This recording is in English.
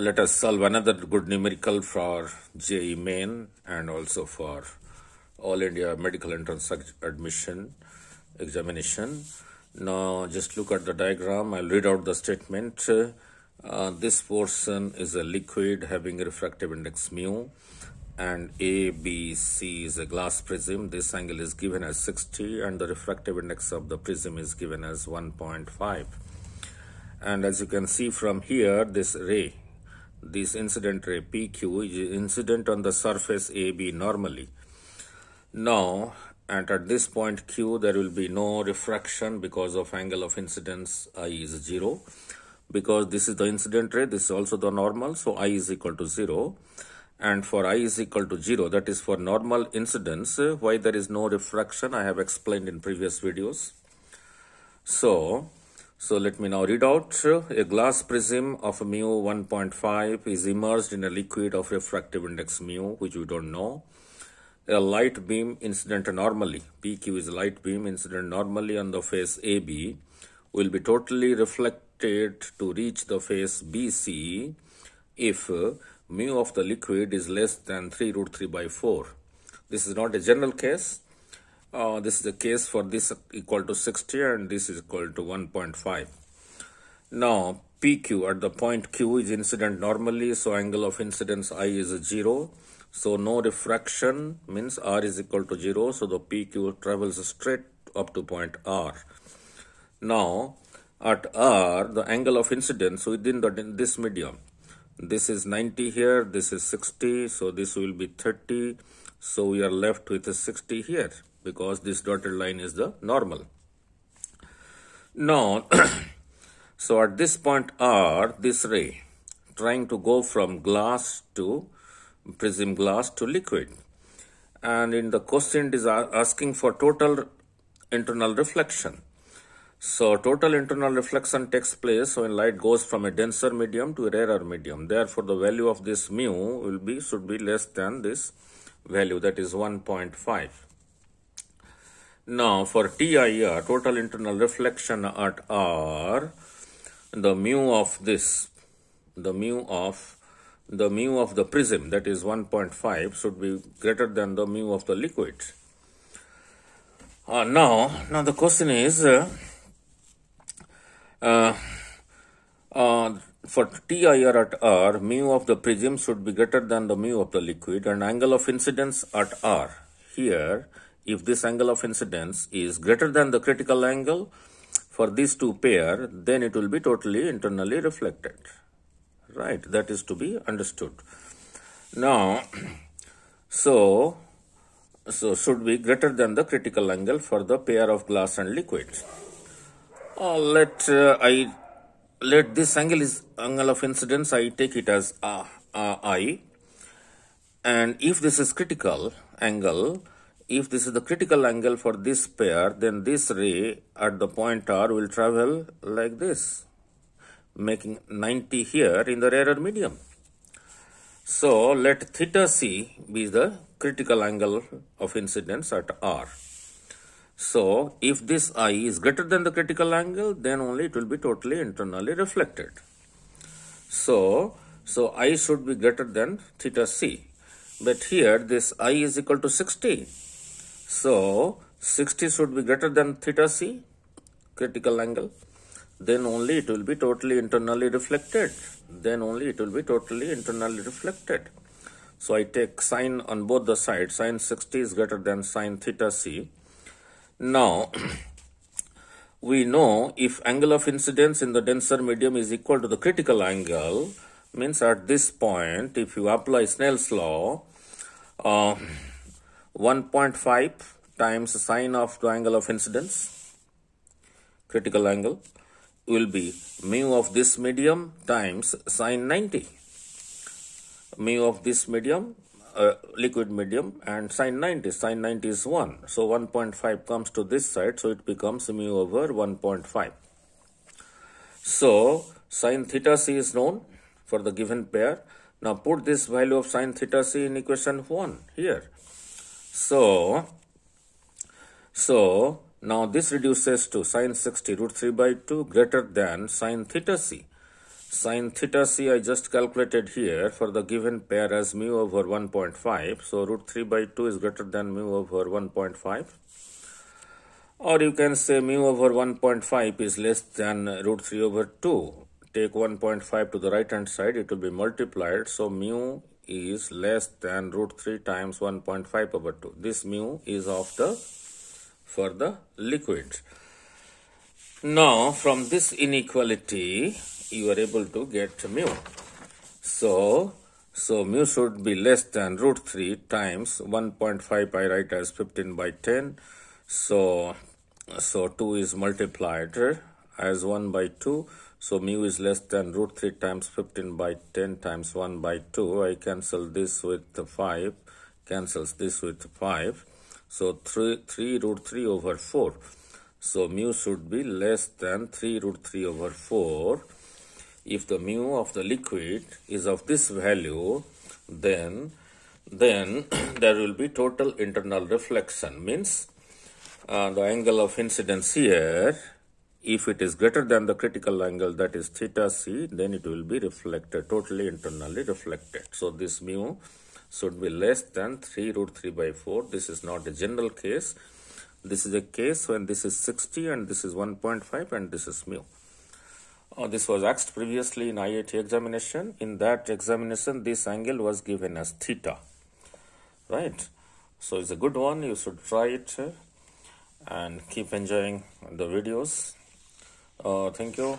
let us solve another good numerical for JE main and also for all India medical entrance admission examination. Now just look at the diagram. I'll read out the statement. Uh, this portion is a liquid having a refractive index mu and ABC is a glass prism. This angle is given as 60 and the refractive index of the prism is given as 1.5. And as you can see from here, this ray this incident ray PQ is incident on the surface AB normally. Now, and at this point Q, there will be no refraction because of angle of incidence I is 0. Because this is the incident ray, this is also the normal, so I is equal to 0. And for I is equal to 0, that is for normal incidence, why there is no refraction, I have explained in previous videos. So, so let me now read out. Uh, a glass prism of mu 1.5 is immersed in a liquid of refractive index mu, which we don't know. A light beam incident normally, PQ is light beam incident normally on the face AB, will be totally reflected to reach the face BC if uh, mu of the liquid is less than 3 root 3 by 4. This is not a general case. Uh, this is the case for this equal to 60 and this is equal to 1.5. Now, PQ at the point Q is incident normally, so angle of incidence I is 0. So, no refraction means R is equal to 0. So, the PQ travels straight up to point R. Now, at R, the angle of incidence within the, this medium, this is 90 here, this is 60, so this will be 30. So, we are left with 60 here because this dotted line is the normal. Now, so at this point R, this ray, trying to go from glass to prism glass to liquid. And in the question is asking for total internal reflection. So total internal reflection takes place when light goes from a denser medium to a rarer medium. Therefore, the value of this mu will be should be less than this value that is 1.5. Now for TIR, total internal reflection at R, the mu of this, the mu of the mu of the prism that is 1.5 should be greater than the mu of the liquid. Uh, now, now the question is uh, uh, uh for TIR at R, mu of the prism should be greater than the mu of the liquid and angle of incidence at R. Here, if this angle of incidence is greater than the critical angle for these two pair, then it will be totally internally reflected. Right, that is to be understood. Now, so, so should be greater than the critical angle for the pair of glass and liquid. Uh, let uh, I let this angle is angle of incidence. I take it as uh, uh, I, and if this is critical angle, if this is the critical angle for this pair, then this ray at the point R will travel like this, making 90 here in the rarer medium. So let theta C be the critical angle of incidence at R. So if this I is greater than the critical angle, then only it will be totally internally reflected. So, so I should be greater than theta C. But here this I is equal to 60. So 60 should be greater than theta c, critical angle. Then only it will be totally internally reflected. Then only it will be totally internally reflected. So I take sine on both the sides. Sine 60 is greater than sine theta c. Now, we know if angle of incidence in the denser medium is equal to the critical angle, means at this point, if you apply Snell's law, uh, 1.5 times sine of the angle of incidence critical angle will be mu of this medium times sine 90 mu of this medium uh, liquid medium and sine 90 sine 90 is 1 so 1.5 comes to this side so it becomes mu over 1.5 so sine theta c is known for the given pair now put this value of sine theta c in equation 1 here so, so now this reduces to sine 60 root 3 by 2 greater than sine theta c. Sine theta c I just calculated here for the given pair as mu over 1.5. So root 3 by 2 is greater than mu over 1.5. Or you can say mu over 1.5 is less than root 3 over 2. Take 1.5 to the right hand side, it will be multiplied. So mu is less than root 3 times 1.5 power 2. This mu is of the for the liquid. Now, from this inequality, you are able to get mu. So, so mu should be less than root 3 times 1.5 pi right as 15 by 10. So, so 2 is multiplied as 1 by 2. So mu is less than root 3 times 15 by 10 times 1 by 2. I cancel this with 5, cancels this with 5. So 3, 3 root 3 over 4. So mu should be less than 3 root 3 over 4. If the mu of the liquid is of this value, then then there will be total internal reflection means uh, the angle of incidence here if it is greater than the critical angle that is theta c then it will be reflected totally internally reflected so this mu should be less than 3 root 3 by 4 this is not a general case this is a case when this is 60 and this is 1.5 and this is mu uh, this was asked previously in IIT examination in that examination this angle was given as theta right so it's a good one you should try it uh, and keep enjoying the videos uh, thank you.